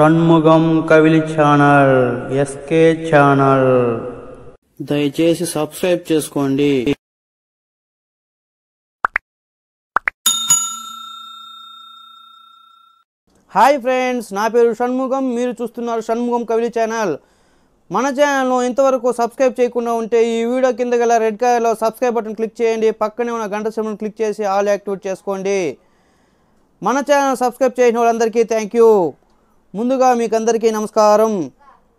షణ్ముగం కవిలి channel SK channel దయచేసి subscribe చేసుకోండి హాయ్ ఫ్రెండ్స్ నా పేరు షణ్ముఖం మీరు చూస్తున్నారు షణ్ముఖం కవిలి ఛానల్ మన ఛానల్ను ఇంతవరకు సబ్స్క్రైబ్ చేయకుండా ఉంటే ఈ వీడియో కింద గల రెడ్ కలర్లో సబ్స్క్రైబ్ బటన్ క్లిక్ చేయండి పక్కనే ఉన్న గంట సింబల్ క్లిక్ చేసి ఆల్ యాక్టివేట్ చేసుకోండి మన ఛానల్ సబ్స్క్రైబ్ చేసిన వాళ్ళందరికీ థ్యాంక్ యూ ముందుగా మీకందరికీ నమస్కారం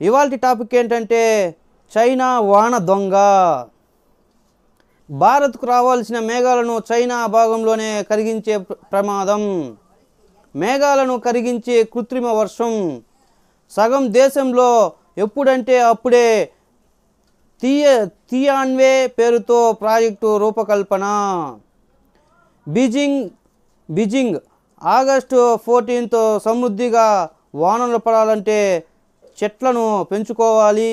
ఇవాళ టాపిక్ ఏంటంటే చైనా వాన దొంగ భారత్కు రావాల్సిన మేఘాలను చైనా భాగంలోనే కరిగించే ప్రమాదం మేఘాలను కరిగించే కృత్రిమ వర్షం సగం దేశంలో ఎప్పుడంటే అప్పుడే తీయ తీయాన్వే పేరుతో ప్రాజెక్టు రూపకల్పన బీజింగ్ బీజింగ్ ఆగస్టు ఫోర్టీన్తో సమృద్ధిగా వానలు పడాలంటే చెట్లను పెంచుకోవాలి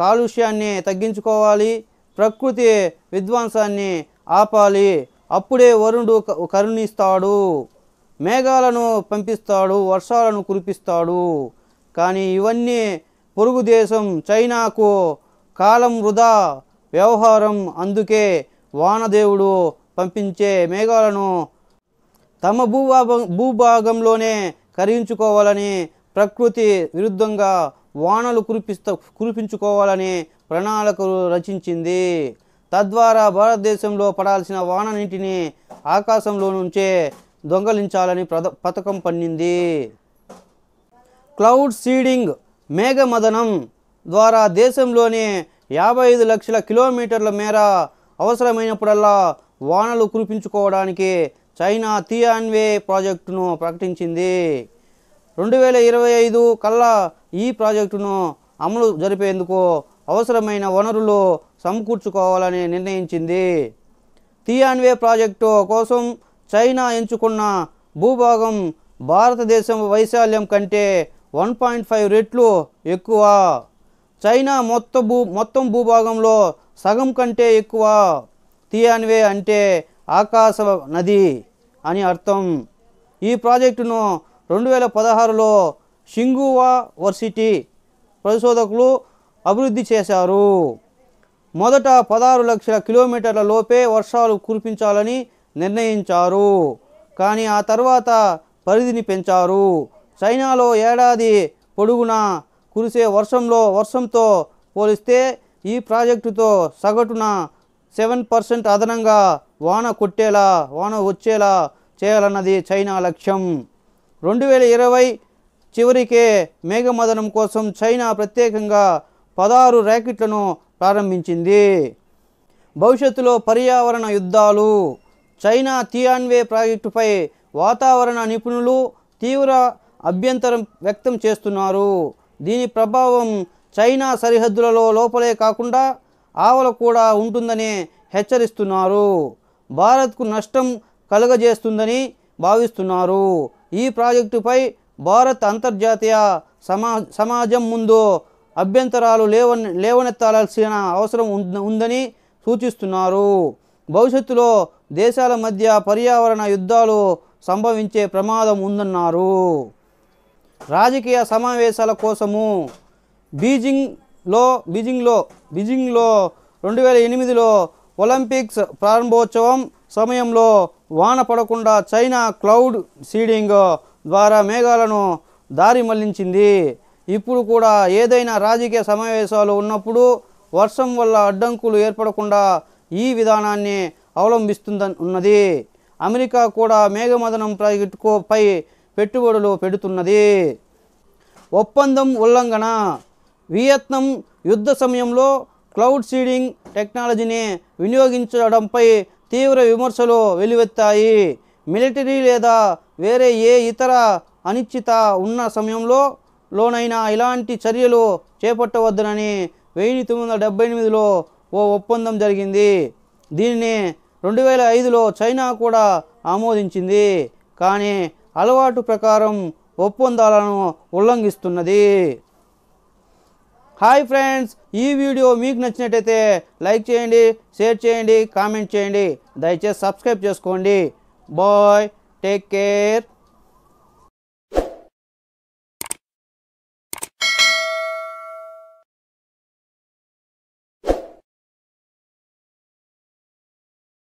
కాలుష్యాన్ని తగ్గించుకోవాలి ప్రకృతి విధ్వంసాన్ని ఆపాలి అప్పుడే వరుణుడు కరుణిస్తాడు మేఘాలను పంపిస్తాడు వర్షాలను కురిపిస్తాడు కానీ ఇవన్నీ పొరుగు దేశం చైనాకు కాలం వృధా వ్యవహారం అందుకే వానదేవుడు పంపించే మేఘాలను తమ భూభాగం భూభాగంలోనే కరించుకోవాలని ప్రకృతి విరుద్ధంగా వానలు కురిపిస్త కురిపించుకోవాలని ప్రణాళికలు రచించింది తద్వారా భారతదేశంలో పడాల్సిన వాన నీటిని ఆకాశంలో నుంచే దొంగలించాలని ప్రద పథకం పన్నింది క్లౌడ్ సీడింగ్ మేఘమదనం ద్వారా దేశంలోని యాభై ఐదు లక్షల కిలోమీటర్ల మేర అవసరమైనప్పుడల్లా వానలు కురిపించుకోవడానికి చైనా తియాన్వే ప్రాజెక్టును ప్రకటించింది రెండు వేల ఇరవై ఐదు కల్లా ఈ ప్రాజెక్టును అమలు జరిపేందుకు అవసరమైన వనరులు సమకూర్చుకోవాలని నిర్ణయించింది తియాన్వే ప్రాజెక్టు కోసం చైనా ఎంచుకున్న భూభాగం భారతదేశం వైశాల్యం కంటే వన్ పాయింట్ ఫైవ్ రెట్లు ఎక్కువ చైనా మొత్తం భూ మొత్తం భూభాగంలో సగం కంటే ఎక్కువ తియాన్వే అంటే ఆకాశ నది అని అర్థం ఈ ప్రాజెక్టును రెండు వేల పదహారులో షింగువా వర్సిటీ పరిశోధకులు అభివృద్ధి చేశారు మొదట పదహారు లక్షల కిలోమీటర్ల లోపే వర్షాలు కురిపించాలని నిర్ణయించారు కానీ ఆ తర్వాత పరిధిని పెంచారు చైనాలో ఏడాది పొడుగునా కురిసే వర్షంలో వర్షంతో పోలిస్తే ఈ ప్రాజెక్టుతో సగటున సెవెన్ పర్సెంట్ అదనంగా వాన కొట్టేలా వాన వచ్చేలా చేయాలన్నది చైనా లక్ష్యం రెండు వేల ఇరవై చివరికే మేఘమదనం కోసం చైనా ప్రత్యేకంగా పదహారు ర్యాకెట్లను ప్రారంభించింది భవిష్యత్తులో పర్యావరణ యుద్ధాలు చైనా తియాన్వే ప్రాజెక్టుపై వాతావరణ నిపుణులు తీవ్ర అభ్యంతరం వ్యక్తం చేస్తున్నారు దీని ప్రభావం చైనా సరిహద్దులలో లోపలే కాకుండా ఆవల కూడా ఉంటుందని హెచ్చరిస్తున్నారు భారత్కు నష్టం కలుగజేస్తుందని భావిస్తున్నారు ఈ ప్రాజెక్టుపై భారత్ అంతర్జాతీయ సమా సమాజం ముందు అభ్యంతరాలు లేవ లేవనెత్తాల్సిన అవసరం ఉందని సూచిస్తున్నారు భవిష్యత్తులో దేశాల మధ్య పర్యావరణ యుద్ధాలు సంభవించే ప్రమాదం ఉందన్నారు రాజకీయ సమావేశాల కోసము బీజింగ్లో బీజింగ్లో బీజింగ్లో రెండు వేల ఎనిమిదిలో ఒలింపిక్స్ ప్రారంభోత్సవం సమయంలో వాన పడకుండా చైనా క్లౌడ్ సీడింగ్ ద్వారా మేఘాలను దారి మళ్లించింది ఇప్పుడు కూడా ఏదైనా రాజకీయ సమావేశాలు ఉన్నప్పుడు వర్షం వల్ల అడ్డంకులు ఏర్పడకుండా ఈ విధానాన్ని అవలంబిస్తుంద ఉన్నది అమెరికా కూడా మేఘమదనం ప్రాజెక్టుపై పెట్టుబడులు పెడుతున్నది ఒప్పందం ఉల్లంఘన వియత్నం యుద్ధ సమయంలో క్లౌడ్ సీడింగ్ టెక్నాలజీని వినియోగించడంపై తీవ్ర విమర్శలు వెలువెత్తాయి మిలిటరీ లేదా వేరే ఏ ఇతర అనిశ్చిత ఉన్న సమయంలో లోనైనా ఇలాంటి చర్యలు చేపట్టవద్దనని వెయ్యి తొమ్మిది వందల డెబ్బై ఎనిమిదిలో ఓ ఒప్పందం జరిగింది దీనిని రెండు వేల ఐదులో చైనా కూడా ఆమోదించింది కానీ అలవాటు ప్రకారం ఒప్పందాలను ఉల్లంఘిస్తున్నది హాయ్ ఫ్రెండ్స్ ఈ వీడియో మీకు నచ్చినట్టయితే లైక్ చేయండి షేర్ చేయండి కామెంట్ చేయండి దయచేసి సబ్స్క్రైబ్ చేసుకోండి బాయ్ టేక్ కేర్